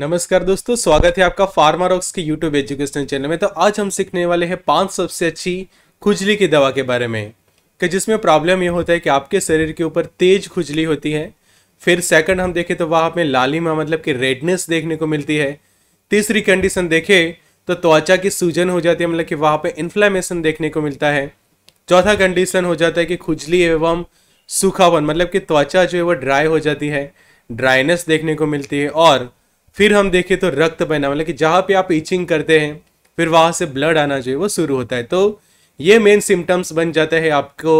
नमस्कार दोस्तों स्वागत है आपका फार्मारॉक्स के यूट्यूब एजुकेशन चैनल में तो आज हम सीखने वाले हैं पांच सबसे अच्छी खुजली की दवा के बारे में कि जिसमें प्रॉब्लम ये होता है कि आपके शरीर के ऊपर तेज खुजली होती है फिर सेकंड हम देखें तो वहाँ लाली लालिमा मतलब कि रेडनेस देखने को मिलती है तीसरी कंडीशन देखें तो त्वचा की सूजन हो जाती है मतलब कि वहाँ पर इन्फ्लामेशन देखने को मिलता है चौथा कंडीशन हो जाता है कि खुजली एवं सूखावन मतलब कि त्वचा जो है वो ड्राई हो जाती है ड्राइनेस देखने को मिलती है और फिर हम देखें तो रक्त बहना मतलब कि जहाँ पे आप इचिंग करते हैं फिर वहाँ से ब्लड आना जो है वो शुरू होता है तो ये मेन सिम्टम्स बन जाते हैं आपको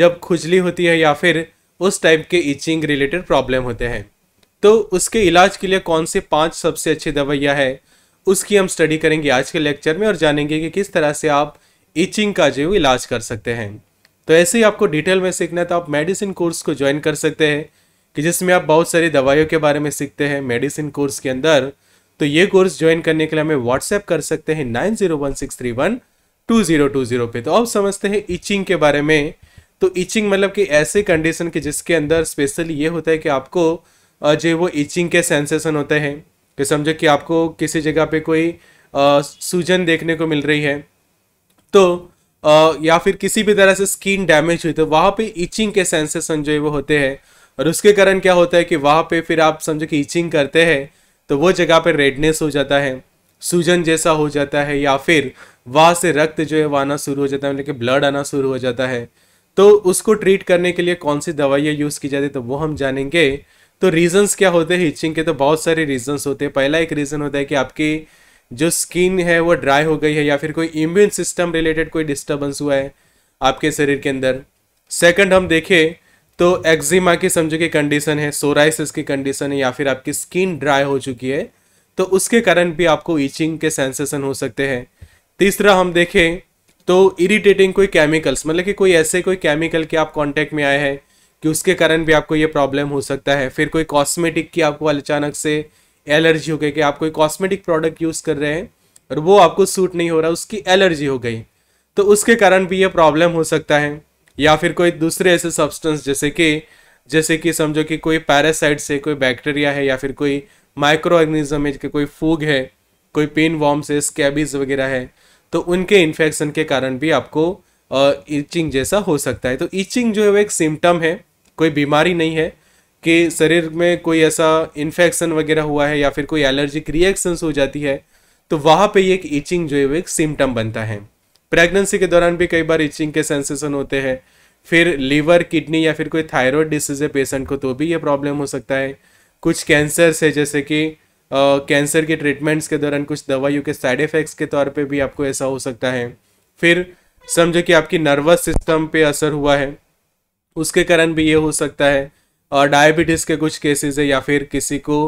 जब खुजली होती है या फिर उस टाइप के इचिंग रिलेटेड प्रॉब्लम होते हैं तो उसके इलाज के लिए कौन से पांच सबसे अच्छी दवाइयाँ है उसकी हम स्टडी करेंगे आज के लेक्चर में और जानेंगे कि किस तरह से आप इचिंग का जो इलाज कर सकते हैं तो ऐसे ही आपको डिटेल में सीखना है तो आप मेडिसिन कोर्स को ज्वाइन कर सकते हैं कि जिसमें आप बहुत सारी दवाइयों के बारे में सीखते हैं मेडिसिन कोर्स के अंदर तो ये कोर्स ज्वाइन करने के लिए हमें व्हाट्सएप कर सकते हैं nine zero one six three one two zero two zero पे तो अब समझते हैं इचिंग के बारे में तो इचिंग मतलब कि ऐसे कंडीशन के जिसके अंदर स्पेशली ये होता है कि आपको जो वो इचिंग के सेंसेशन होते हैं कि समझो कि आपको किसी जगह पे कोई सूजन देखने को मिल रही है तो आ, या फिर किसी भी तरह से स्किन डैमेज हुई तो वहाँ पे इचिंग के सेंसेशन जो है वो होते हैं और उसके कारण क्या होता है कि वहाँ पे फिर आप समझो कि इचिंग करते हैं तो वो जगह पे रेडनेस हो जाता है सूजन जैसा हो जाता है या फिर वहाँ से रक्त जो है वह आना शुरू हो जाता है मतलब कि ब्लड आना शुरू हो जाता है तो उसको ट्रीट करने के लिए कौन सी दवाइयाँ यूज़ की जाती है तो वो हम जानेंगे तो रीजंस क्या होते हैं हीचिंग के तो बहुत सारे रीजंस होते हैं पहला एक रीज़न होता है कि आपकी जो स्किन है वो ड्राई हो गई है या फिर कोई इम्यून सिस्टम रिलेटेड कोई डिस्टर्बेंस हुआ है आपके शरीर के अंदर सेकंड हम देखें तो एक्जिमा की समझो कि कंडीशन है सोराइसिस की कंडीशन है या फिर आपकी स्किन ड्राई हो चुकी है तो उसके कारण भी आपको ईचिंग के सेंसेशन हो सकते हैं तीसरा हम देखें तो इरिटेटिंग कोई केमिकल्स मतलब कि कोई ऐसे कोई केमिकल के आप कांटेक्ट में आए हैं कि उसके कारण भी आपको ये प्रॉब्लम हो सकता है फिर कोई कॉस्मेटिक की आपको अचानक से एलर्जी हो गई कि आप कोई कॉस्मेटिक प्रोडक्ट यूज़ कर रहे हैं और वो आपको सूट नहीं हो रहा उसकी एलर्जी हो गई तो उसके कारण भी ये प्रॉब्लम हो सकता है या फिर कोई दूसरे ऐसे सब्सटेंस जैसे कि जैसे कि समझो कि कोई पैरासाइट्स है कोई बैक्टीरिया है या फिर कोई माइक्रो ऑर्गेनिज्म है कि कोई फूग है कोई पेन वॉर्म्स है स्कैबीज वगैरह है तो उनके इन्फेक्शन के कारण भी आपको ईचिंग जैसा हो सकता है तो ईचिंग जो है वो एक सिम्टम है कोई बीमारी नहीं है कि शरीर में कोई ऐसा इन्फेक्शन वगैरह हुआ है या फिर कोई एलर्जिक रिएक्शंस हो जाती है तो वहाँ पे ये एक ईचिंग जो है वो एक सिम्टम बनता है प्रेगनेंसी के दौरान भी कई बार इचिंग के सेंसेशन होते हैं फिर लीवर किडनी या फिर कोई थायराइड डिसीज है पेशेंट को तो भी ये प्रॉब्लम हो सकता है कुछ कैंसर से जैसे कि कैंसर के ट्रीटमेंट्स के दौरान कुछ दवाइयों के साइड इफ़ेक्ट्स के तौर पे भी आपको ऐसा हो सकता है फिर समझो कि आपकी नर्वस सिस्टम पे असर हुआ है उसके कारण भी ये हो सकता है और डायबिटीज़ के कुछ केसेस है या फिर किसी को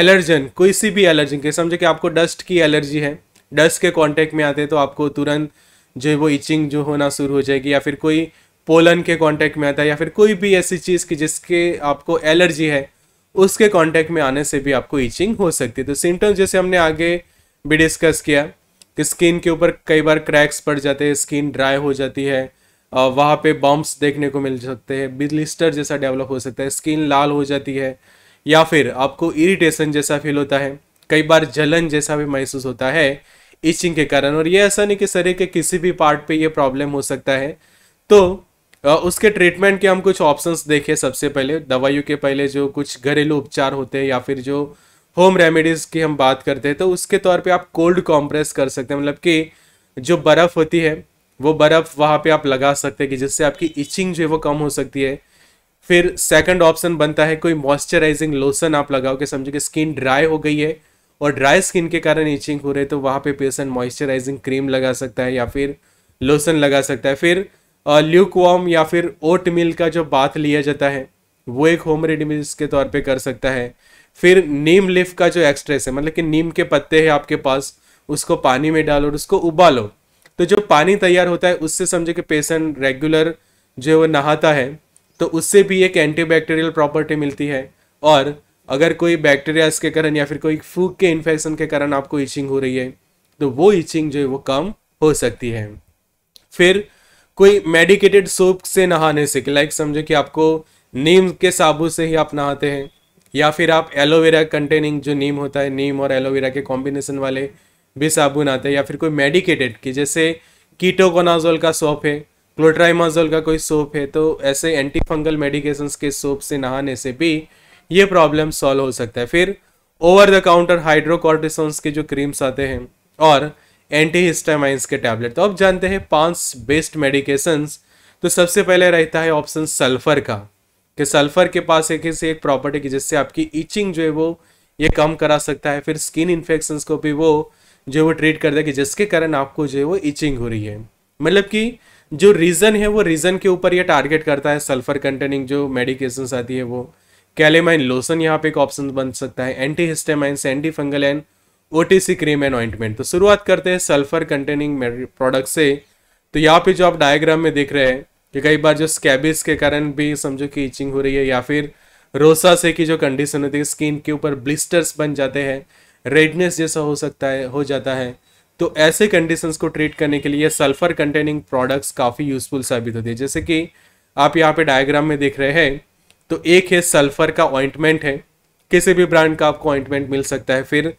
एलर्जन कोई सी भी एलर्जन के समझो कि आपको डस्ट की एलर्जी है डस्ट के कॉन्टेक्ट में आते हैं तो आपको तुरंत जो वो इचिंग जो होना शुरू हो जाएगी या फिर कोई पोलन के कांटेक्ट में आता है या फिर कोई भी ऐसी चीज़ की जिसके आपको एलर्जी है उसके कांटेक्ट में आने से भी आपको इचिंग हो सकती है तो सिम्टम्स जैसे हमने आगे भी डिस्कस किया कि स्किन के ऊपर कई बार क्रैक्स पड़ जाते हैं स्किन ड्राई हो जाती है वहाँ पे बम्प्स देखने को मिल सकते हैं बिलिस्टर जैसा डेवलप हो सकता है स्किन लाल हो जाती है या फिर आपको इरिटेशन जैसा फील होता है कई बार जलन जैसा भी महसूस होता है इचिंग के कारण और ये ऐसा नहीं कि शरीर के किसी भी पार्ट पे ये प्रॉब्लम हो सकता है तो उसके ट्रीटमेंट के हम कुछ ऑप्शंस देखें सबसे पहले दवाइयों के पहले जो कुछ घरेलू उपचार होते हैं या फिर जो होम रेमेडीज़ की हम बात करते हैं तो उसके तौर पे आप कोल्ड कॉम्प्रेस कर सकते हैं मतलब कि जो बर्फ़ होती है वो बर्फ़ वहाँ पे आप लगा सकते हैं कि जिससे आपकी इचिंग जो है वो कम हो सकती है फिर सेकंड ऑप्शन बनता है कोई मॉइस्चराइजिंग लोशन आप लगाओ कि समझो कि स्किन ड्राई हो गई है और ड्राई स्किन के कारण इचिंग हो रही है तो वहाँ पे पेशेंट मॉइस्चराइजिंग क्रीम लगा सकता है या फिर लोशन लगा सकता है फिर ल्यूक वॉम या फिर ओट मिल का जो बात लिया जाता है वो एक होम रेडीमेड के तौर पे कर सकता है फिर नीम लिफ का जो एक्सट्रेस है मतलब कि नीम के पत्ते हैं आपके पास उसको पानी में डालो और उसको उबालो तो जो पानी तैयार होता है उससे समझो कि पेशेंट रेगुलर जो है वो नहाता है तो उससे भी एक एंटीबैक्टीरियल प्रॉपर्टी मिलती है और अगर कोई बैक्टीरियाज के कारण या फिर कोई फूक के इन्फेक्शन के कारण आपको इचिंग हो रही है तो वो इचिंग जो है वो कम हो सकती है फिर कोई मेडिकेटेड सोप से नहाने से लाइक समझो कि आपको नीम के साबुन से ही आप नहाते हैं या फिर आप एलोवेरा कंटेनिंग जो नीम होता है नीम और एलोवेरा के कॉम्बिनेशन वाले भी साबुन आते हैं या फिर कोई मेडिकेटेड की जैसे कीटोकोनाजोल का सोप है क्लोट्राइमाजोल का कोई सोप है तो ऐसे एंटीफंगल मेडिकेशंस के सोप से नहाने से भी ये प्रॉब्लम सॉल्व हो सकता है फिर ओवर द काउंटर हाइड्रोकॉर्टिसोन्स के जो क्रीम्स आते हैं और एंटी हिस्टामाइंस के टैबलेट तो अब जानते हैं पांच बेस्ट मेडिकेशंस तो सबसे पहले रहता है ऑप्शन सल्फर का कि सल्फर के पास एक ही से एक प्रॉपर्टी की जिससे आपकी इचिंग जो है वो ये कम करा सकता है फिर स्किन इन्फेक्शन को भी वो जो वो ट्रीट कर देगी जिसके कारण आपको जो है वो इचिंग हो रही है मतलब कि जो रीज़न है वो रीज़न के ऊपर ये टारगेट करता है सल्फर कंटेनिंग जो मेडिकेशंस आती है वो कैलेमाइन लोसन यहाँ पे एक ऑप्शन बन सकता है anti histamine anti fungal and or cream and ointment तो शुरुआत करते हैं सल्फर कंटेनिंग प्रोडक्ट से तो यहाँ पे जो आप डायग्राम में देख रहे हैं कि कई बार जो स्कैबिस के कारण भी समझो कि इचिंग हो रही है या फिर रोसा से की जो कंडीशन होती है स्किन के ऊपर ब्लिस्टर्स बन जाते हैं रेडनेस जैसा हो सकता है हो जाता है तो ऐसे कंडीशंस को ट्रीट करने के लिए सल्फर कंटेनिंग प्रोडक्ट्स काफ़ी यूजफुल साबित होती है जैसे कि आप यहाँ पे डायग्राम में देख रहे हैं तो एक है सल्फर का ऑइंटमेंट है किसी भी ब्रांड का आपको ऑइंटमेंट मिल सकता है फिर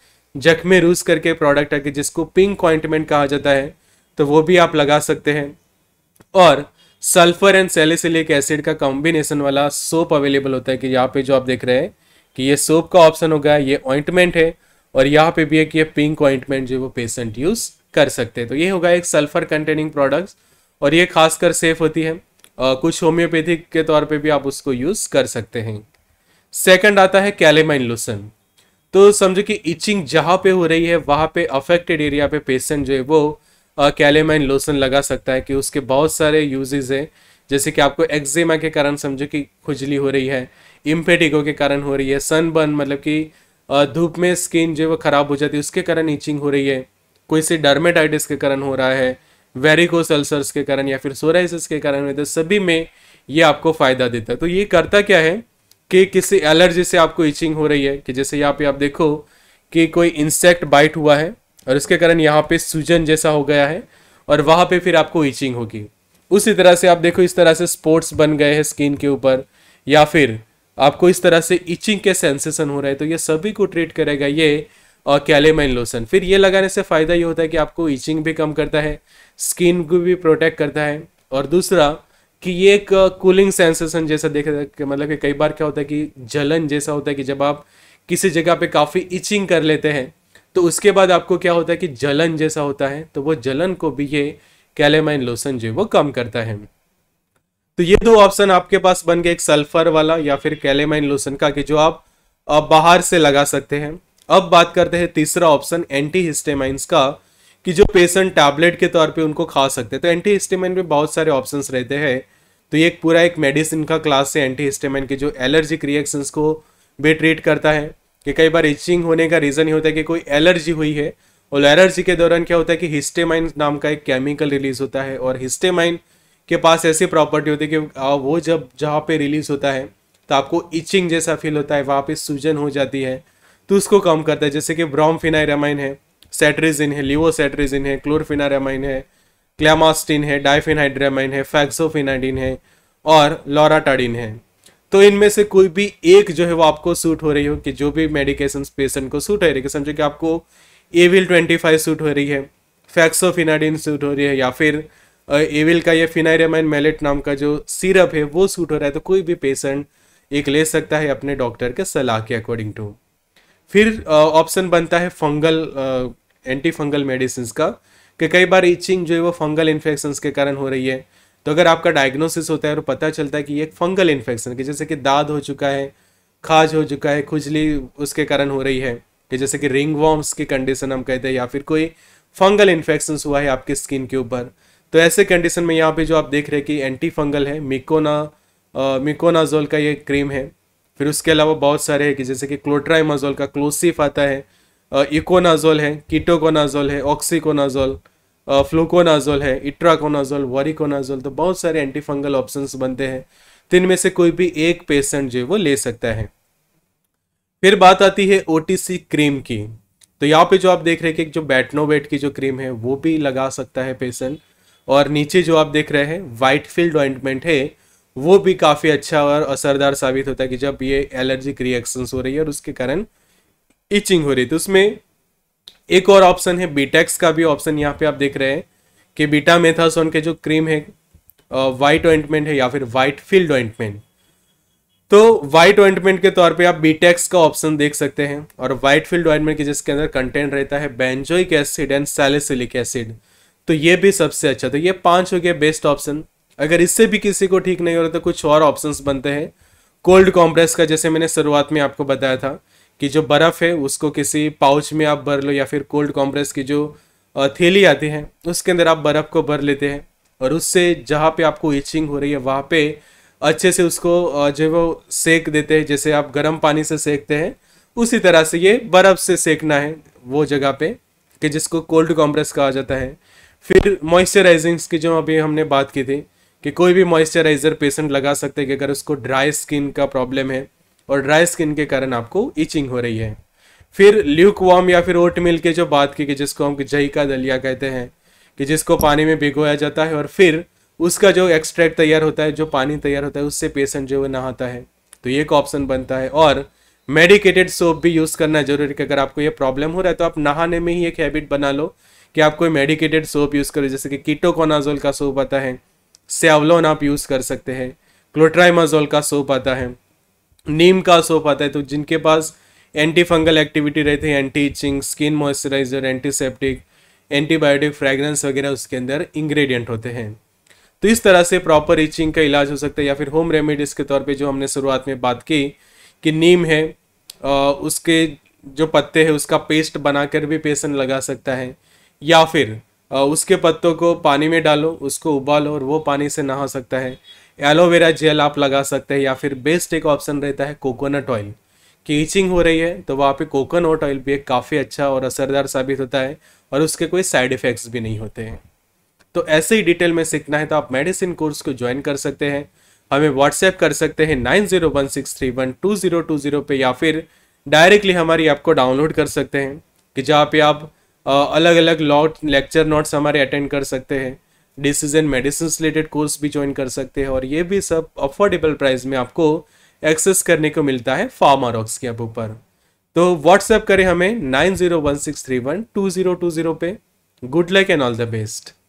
जख्मे रूस करके प्रोडक्ट है कि जिसको पिंक ऑइंटमेंट कहा जाता है तो वो भी आप लगा सकते हैं और सल्फर एंड सेलिसिलिक एसिड का कॉम्बिनेशन वाला सोप अवेलेबल होता है कि यहाँ पे जो आप देख रहे हैं कि ये सोप का ऑप्शन होगा ये ऑइंटमेंट है और यहाँ पे भी है कि ये पिंक ऑइंटमेंट जो वो पेशेंट यूज़ कर सकते हैं तो ये होगा एक सल्फर कंटेनिंग प्रोडक्ट्स और ये खासकर सेफ होती है कुछ होम्योपैथिक के तौर पे भी आप उसको यूज़ कर सकते हैं सेकंड आता है कैलेमाइन लोसन तो समझो कि इचिंग जहाँ पे हो रही है वहाँ पे अफेक्टेड एरिया पे पेशेंट जो है वो कैलेमाइन लोसन लगा सकता है कि उसके बहुत सारे यूजेज हैं जैसे कि आपको एक्जेमा के कारण समझो कि खुजली हो रही है इम्पेटिको के कारण हो रही है सनबर्न मतलब कि धूप में स्किन जो है वो ख़राब हो जाती है उसके कारण इचिंग हो रही है कोई से डर्मेटाइटिस के कारण हो रहा है वेरिकोस अल्सर्स के कारण या फिर सोराइसिस के कारण होते सभी में ये आपको फ़ायदा देता है तो ये करता क्या है कि किसी एलर्जी से आपको इचिंग हो रही है कि जैसे यहाँ पे आप देखो कि कोई इंसेक्ट बाइट हुआ है और इसके कारण यहाँ पे सूजन जैसा हो गया है और वहाँ पे फिर आपको इचिंग होगी उसी तरह से आप देखो इस तरह से स्पोर्ट्स बन गए हैं स्किन के ऊपर या फिर आपको इस तरह से इचिंग के सेंसेशन हो रहे हैं तो ये सभी को ट्रीट करेगा ये और कैलेमाइन लोशन फिर ये लगाने से फ़ायदा ये होता है कि आपको ईचिंग भी कम करता है स्किन को भी प्रोटेक्ट करता है और दूसरा कि ये एक कूलिंग सेंसेशन जैसा देखा मतलब कि कई बार क्या होता है कि जलन जैसा होता है कि जब आप किसी जगह पे काफ़ी इचिंग कर लेते हैं तो उसके बाद आपको क्या होता है कि जलन जैसा होता है तो वो जलन को भी ये कैलेमाइन लोशन जो है वो कम करता है तो ये दो ऑप्शन आपके पास बन गए एक सल्फर वाला या फिर कैलेमाइन लोशन का कि जो आप बाहर से लगा सकते हैं अब बात करते हैं तीसरा ऑप्शन एंटी हिस्टेमाइंस का कि जो पेशेंट टैबलेट के तौर पे उनको खा सकते हैं तो एंटी हिस्टेमाइन में बहुत सारे ऑप्शंस रहते हैं तो ये एक पूरा एक मेडिसिन का क्लास है एंटी हिस्टेमाइन के जो एलर्जिक रिएक्शंस को भी ट्रीट करता है कि कई बार इचिंग होने का रीज़न ये होता है कि कोई एलर्जी हुई है और एलर्जी के दौरान क्या होता है कि हिस्टेमाइन नाम का एक केमिकल रिलीज होता है और हिस्टेमाइन के पास ऐसी प्रॉपर्टी होती है कि वो जब जहाँ पर रिलीज होता है तो आपको इचिंग जैसा फील होता है वहाँ पर सूजन हो जाती है तो उसको कम करता है जैसे कि ब्रॉमफिनाइरामाइन है सेट्रेजिन है लिवोसेट्रिजिन है क्लोरफिनारामाइन है क्लैमास्टिन है डाइफिनहाइड्रामाइन है फैक्सोफिनाडिन है और लॉराटाडिन है तो इनमें से कोई भी एक जो है वो आपको सूट हो रही हो कि जो भी मेडिकेशन पेशेंट को सूट हो रही है समझो कि आपको एविल ट्वेंटी फाइव सूट हो रही है फैक्सोफिनाडिन सूट हो रही है या फिर एविल का या फिनाइरामाइन मेलेट नाम का जो सिरप है वो सूट हो रहा है तो कोई भी पेशेंट एक ले सकता है अपने डॉक्टर के सलाह के अकॉर्डिंग टू फिर ऑप्शन बनता है फंगल एंटी फंगल मेडिसिन का कि कई बार इचिंग जो है वो फंगल इन्फेक्शंस के कारण हो रही है तो अगर आपका डायग्नोसिस होता है और पता चलता है कि ये फंगल इन्फेक्शन कि जैसे कि दाद हो चुका है खाज हो चुका है खुजली उसके कारण हो रही है कि जैसे कि रिंग वॉर्म्स की कंडीशन हम कहते हैं या फिर कोई फंगल इन्फेक्शन हुआ है आपकी स्किन के ऊपर तो ऐसे कंडीशन में यहाँ पे जो आप देख रहे हैं कि एंटी फंगल है मिकोना मिकोनाजोल का ये क्रीम है फिर उसके अलावा बहुत सारे हैं कि जैसे कि क्लोट्राइमाजोल का क्लोसिफ आता है इकोनाजोल है कीटोकोनाजोल है ऑक्सीकोनाजोल फ्लूकोनाजोल है इट्राकोनाजोल वरिकोनाजोल तो बहुत सारे एंटीफंगल ऑप्शन बनते हैं तीन तो में से कोई भी एक पेशेंट जो है वो ले सकता है फिर बात आती है ओ क्रीम की तो यहाँ पे जो आप देख रहे हैं कि जो बैटनोवेट की जो क्रीम है वो भी लगा सकता है पेशेंट और नीचे जो आप देख रहे हैं वाइट फील्ड ऑइंटमेंट है वो भी काफ़ी अच्छा और असरदार साबित होता है कि जब ये एलर्जिक रिएक्शंस हो रही है और उसके कारण इचिंग हो रही तो उसमें एक और ऑप्शन है बीटेक्स e का भी ऑप्शन यहाँ पे आप देख रहे हैं कि बीटा मेथासोन के जो क्रीम है वाइट ऑइंटमेंट है या फिर वाइट फील्ड ऑइंटमेंट तो वाइट ऑइंटमेंट के तौर पे आप बीटेक्स e का ऑप्शन देख सकते हैं और वाइट फील्ड ऑइंटमेंट के जिसके अंदर कंटेंट रहता है benzoic acid and salicylic acid तो ये भी सबसे अच्छा तो ये पांच हो गया बेस्ट ऑप्शन अगर इससे भी किसी को ठीक नहीं हो रहा तो कुछ और ऑप्शंस बनते हैं कोल्ड कॉम्प्रेस का जैसे मैंने शुरुआत में आपको बताया था कि जो बर्फ़ है उसको किसी पाउच में आप भर लो या फिर कोल्ड कॉम्प्रेस की जो थैली आती है उसके अंदर आप बर्फ़ को भर लेते हैं और उससे जहाँ पे आपको इचिंग हो रही है वहाँ पे अच्छे से उसको जो वो सेक देते हैं जैसे आप गर्म पानी से सेकते हैं उसी तरह से ये बर्फ़ से सेकना है वो जगह पे कि जिसको कोल्ड कॉम्प्रेस कहा जाता है फिर मॉइस्चराइजिंग्स की जो अभी हमने बात की थी कि कोई भी मॉइस्चराइज़र पेशेंट लगा सकते हैं कि अगर उसको ड्राई स्किन का प्रॉब्लम है और ड्राई स्किन के कारण आपको इचिंग हो रही है फिर ल्यूक वॉम या फिर ओट मिल के जो बात की कि जिसको हम जई का दलिया कहते हैं कि जिसको पानी में भिगोया जाता है और फिर उसका जो एक्सट्रैक्ट तैयार होता है जो पानी तैयार होता है उससे पेशेंट जो है नहाता है तो ये एक ऑप्शन बनता है और मेडिकेटेड सोप भी यूज़ करना जरूरी है अगर आपको ये प्रॉब्लम हो रहा है तो आप नहाने में ही एक हैबिट बना लो कि आप कोई मेडिकेटेड सोप यूज़ करो जैसे कि कीटोकोनाजोल का सोप आता है सेवलोन आप यूज़ कर सकते हैं क्लोट्राइमाजोल का सोप आता है नीम का सोप आता है तो जिनके पास एंटी फंगल एक्टिविटी रहती है anti itching skin moisturiser antiseptic antibiotic fragrance वगैरह उसके अंदर इंग्रेडिएंट होते हैं तो इस तरह से प्रॉपर इचिंग का इलाज हो सकता है या फिर होम रेमेडीज़ के तौर पे जो हमने शुरुआत में बात की कि नीम है उसके जो पत्ते हैं उसका पेस्ट बनाकर भी पेशेंट लगा सकता है या फिर उसके पत्तों को पानी में डालो उसको उबालो और वो पानी से नहा सकता है एलोवेरा जेल आप लगा सकते हैं या फिर बेस्ट एक ऑप्शन रहता है कोकोनट ऑयल कीचिंग हो रही है तो वहाँ पे कोकोनट ऑयल भी एक काफ़ी अच्छा और असरदार साबित होता है और उसके कोई साइड इफ़ेक्ट्स भी नहीं होते हैं तो ऐसे ही डिटेल में सीखना है तो आप मेडिसिन कोर्स को ज्वाइन कर सकते हैं हमें व्हाट्सएप कर सकते हैं nine zero one six three one two zero two zero पे या फिर डायरेक्टली हमारी ऐप को डाउनलोड कर सकते हैं कि जहाँ पे आप अलग अलग लॉट लेक्चर नोट्स हमारे अटेंड कर सकते हैं डिसीजन मेडिसिन रिलेटेड कोर्स भी ज्वाइन कर सकते हैं और ये भी सब अफोर्डेबल प्राइस में आपको एक्सेस करने को मिलता है फार्मारॉक्स के ऊपर तो व्हाट्सएप करें हमें nine zero one six three one two zero two zero पे good luck and all the best